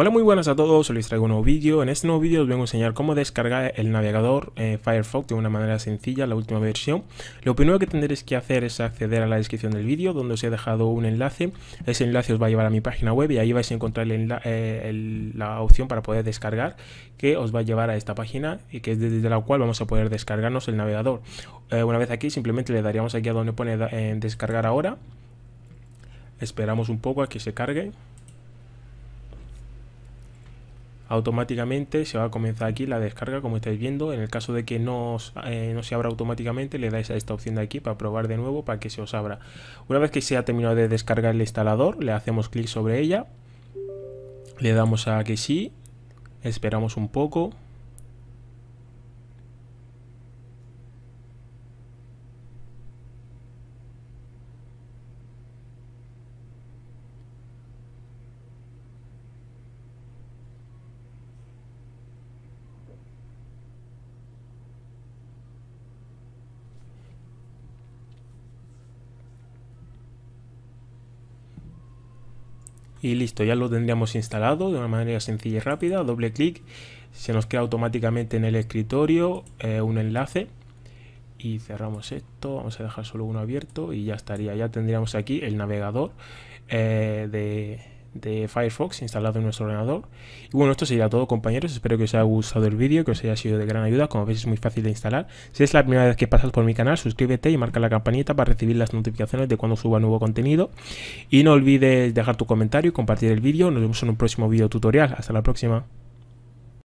Hola muy buenas a todos, Os les traigo un nuevo vídeo. En este nuevo vídeo os vengo a enseñar cómo descargar el navegador eh, Firefox de una manera sencilla, la última versión. Lo primero que tendréis que hacer es acceder a la descripción del vídeo donde os he dejado un enlace. Ese enlace os va a llevar a mi página web y ahí vais a encontrar eh, la, opción para poder descargar que os va a llevar a esta página y que es desde la cual vamos a poder descargarnos el navegador. Eh, una vez aquí simplemente le daríamos aquí a donde pone descargar ahora. Esperamos un poco a que se cargue automáticamente se va a comenzar aquí la descarga como estáis viendo en el caso de que eh, no, se abra automáticamente le dais a esta opción de aquí para probar de nuevo para que se os abra una vez que se ha terminado de descargar el instalador le hacemos clic sobre ella le damos a que sí esperamos un poco y listo, ya lo tendríamos instalado de una manera sencilla y rápida, doble clic, se nos crea automáticamente en el escritorio eh, un enlace y cerramos esto, vamos a dejar solo uno abierto y ya estaría, ya tendríamos aquí el navegador eh, de de Firefox instalado en nuestro ordenador. Y bueno, esto sería todo compañeros, espero que os haya gustado el vídeo, que os haya sido de gran ayuda, como veis es muy fácil de instalar. Si es la primera vez que pasas por mi canal, suscríbete y marca la campanita para recibir las notificaciones de cuando suba nuevo contenido. Y no olvides dejar tu comentario y compartir el vídeo, nos vemos en un próximo vídeo tutorial, hasta la próxima.